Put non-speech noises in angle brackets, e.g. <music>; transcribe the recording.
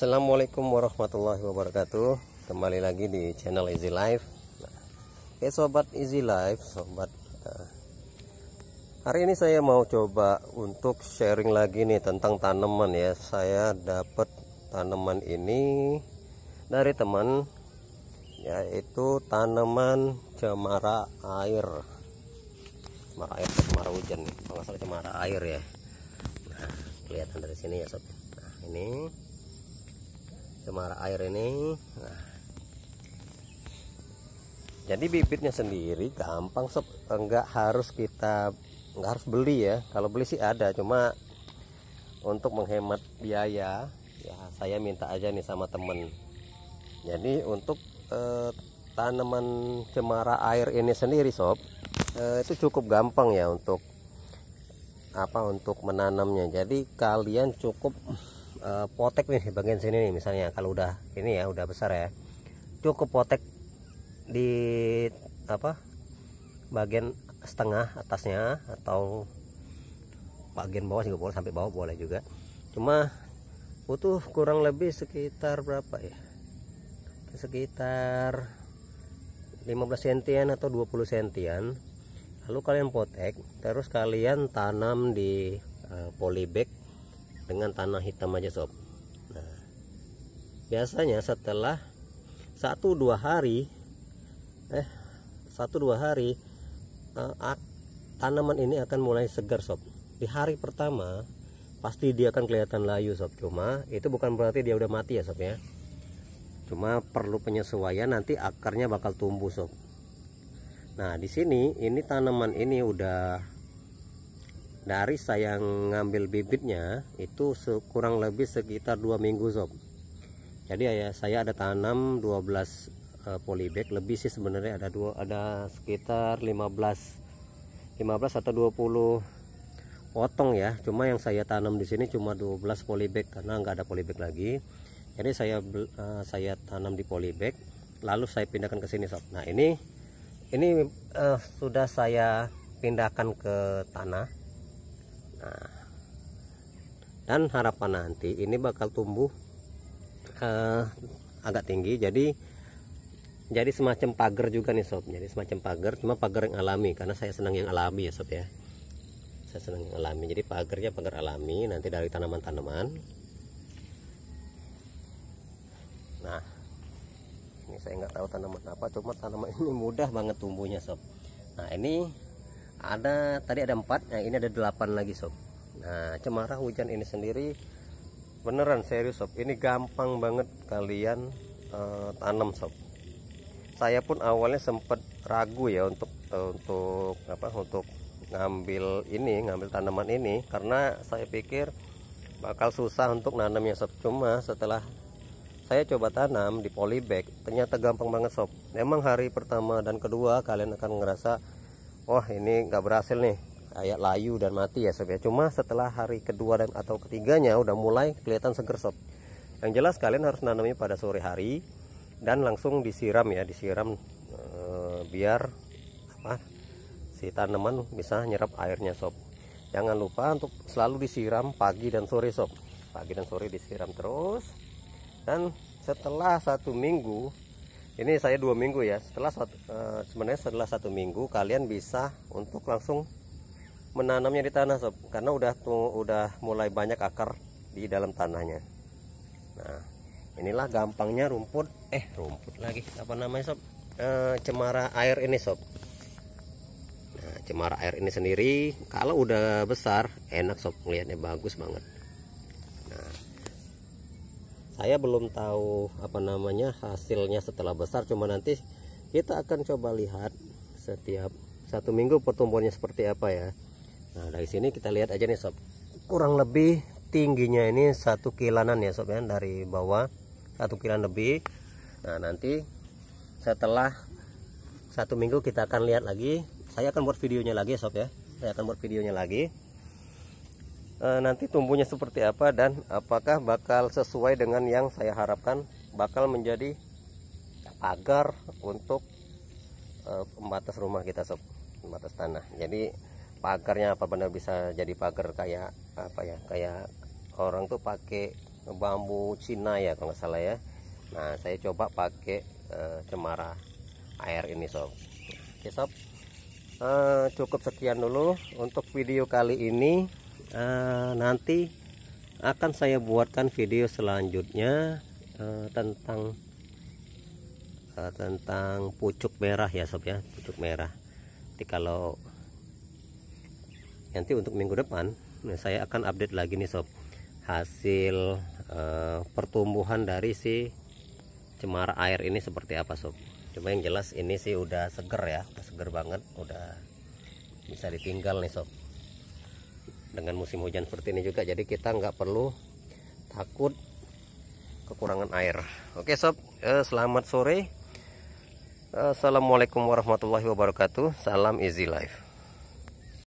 Assalamualaikum warahmatullahi wabarakatuh Kembali lagi di channel Easy Life nah, Oke eh, sobat Easy Life sobat nah, Hari ini saya mau coba untuk sharing lagi nih tentang tanaman ya Saya dapat tanaman ini dari teman Yaitu tanaman cemara air Cemara air, cemara hujan nih Kalau salah cemara air ya Nah kelihatan dari sini ya sobat Nah ini cemara air ini nah. jadi bibitnya sendiri gampang sob enggak harus kita enggak harus beli ya kalau beli sih ada cuma untuk menghemat biaya ya saya minta aja nih sama temen jadi untuk eh, tanaman cemara air ini sendiri sob eh, itu cukup gampang ya untuk apa untuk menanamnya jadi kalian cukup Eh, potek nih bagian sini nih misalnya kalau udah ini ya udah besar ya cukup potek di apa bagian setengah atasnya atau bagian bawah juga boleh sampai bawah boleh juga cuma butuh kurang lebih sekitar berapa ya sekitar 15 sentian atau 20 sentian lalu kalian potek terus kalian tanam di eh, polybag dengan tanah hitam aja sob nah, biasanya setelah satu dua hari eh satu dua hari eh, tanaman ini akan mulai segar sob di hari pertama pasti dia akan kelihatan layu sob cuma itu bukan berarti dia udah mati ya sob ya cuma perlu penyesuaian nanti akarnya bakal tumbuh sob nah di sini ini tanaman ini udah dari saya ngambil bibitnya itu kurang lebih sekitar dua minggu sob jadi ya, saya ada tanam 12 belas eh, polybag lebih sih sebenarnya ada dua ada sekitar 15 15 atau 20 potong ya cuma yang saya tanam di sini cuma 12 polybag karena nggak ada polybag lagi jadi saya uh, saya tanam di polybag lalu saya pindahkan ke sini sob nah ini ini uh, sudah saya pindahkan ke tanah nah, dan harapan nanti ini bakal tumbuh eh, agak tinggi jadi jadi semacam pagar juga nih sob jadi semacam pagar cuma pagar yang alami karena saya senang yang alami ya sob ya saya senang yang alami jadi pagarnya pagar alami nanti dari tanaman-tanaman nah ini saya nggak tahu tanaman apa cuma tanaman <laughs> ini mudah banget tumbuhnya sob nah ini ada tadi ada empat nah ini ada delapan lagi sob nah cemara hujan ini sendiri beneran serius sob ini gampang banget kalian uh, tanam sob saya pun awalnya sempat ragu ya untuk uh, untuk apa untuk ngambil ini ngambil tanaman ini karena saya pikir bakal susah untuk nanamnya sob cuma setelah saya coba tanam di polybag ternyata gampang banget sob memang hari pertama dan kedua kalian akan ngerasa Oh ini nggak berhasil nih kayak layu dan mati ya sob ya cuma setelah hari kedua dan atau ketiganya udah mulai kelihatan seger sob yang jelas kalian harus nanamnya pada sore hari dan langsung disiram ya disiram e, biar apa si tanaman bisa nyerap airnya sob jangan lupa untuk selalu disiram pagi dan sore sob pagi dan sore disiram terus dan setelah satu minggu ini saya dua minggu ya setelah satu, e, sebenarnya setelah satu minggu kalian bisa untuk langsung menanamnya di tanah sob karena udah tuh udah mulai banyak akar di dalam tanahnya nah inilah gampangnya rumput eh rumput lagi apa namanya sob e, cemara air ini sob Nah, cemara air ini sendiri kalau udah besar enak sob melihatnya bagus banget saya belum tahu apa namanya hasilnya setelah besar cuma nanti kita akan coba lihat setiap satu minggu pertumbuhannya seperti apa ya nah dari sini kita lihat aja nih sob kurang lebih tingginya ini satu kilanan ya sob ya dari bawah satu kilan lebih nah nanti setelah satu minggu kita akan lihat lagi saya akan buat videonya lagi sob ya saya akan buat videonya lagi Eh, nanti tumbuhnya seperti apa dan apakah bakal sesuai dengan yang saya harapkan bakal menjadi pagar untuk e, pembatas rumah kita sob pembatas tanah jadi pagarnya apa benar bisa jadi pagar kayak apa ya kayak orang tuh pakai bambu Cina ya kalau nggak salah ya nah saya coba pakai uh, cemara air ini sob oke sob uh, cukup sekian dulu untuk video kali ini uh, nanti akan saya buatkan video selanjutnya uh, tentang uh, tentang pucuk merah ya sob ya pucuk merah nanti kalau nanti untuk minggu depan saya akan update lagi nih sob hasil uh, pertumbuhan dari si cemara air ini seperti apa sob cuma yang jelas ini sih udah seger ya udah seger banget udah bisa ditinggal nih sob dengan musim hujan seperti ini juga jadi kita nggak perlu takut kekurangan air oke sob eh, selamat sore eh, assalamualaikum warahmatullahi wabarakatuh salam easy life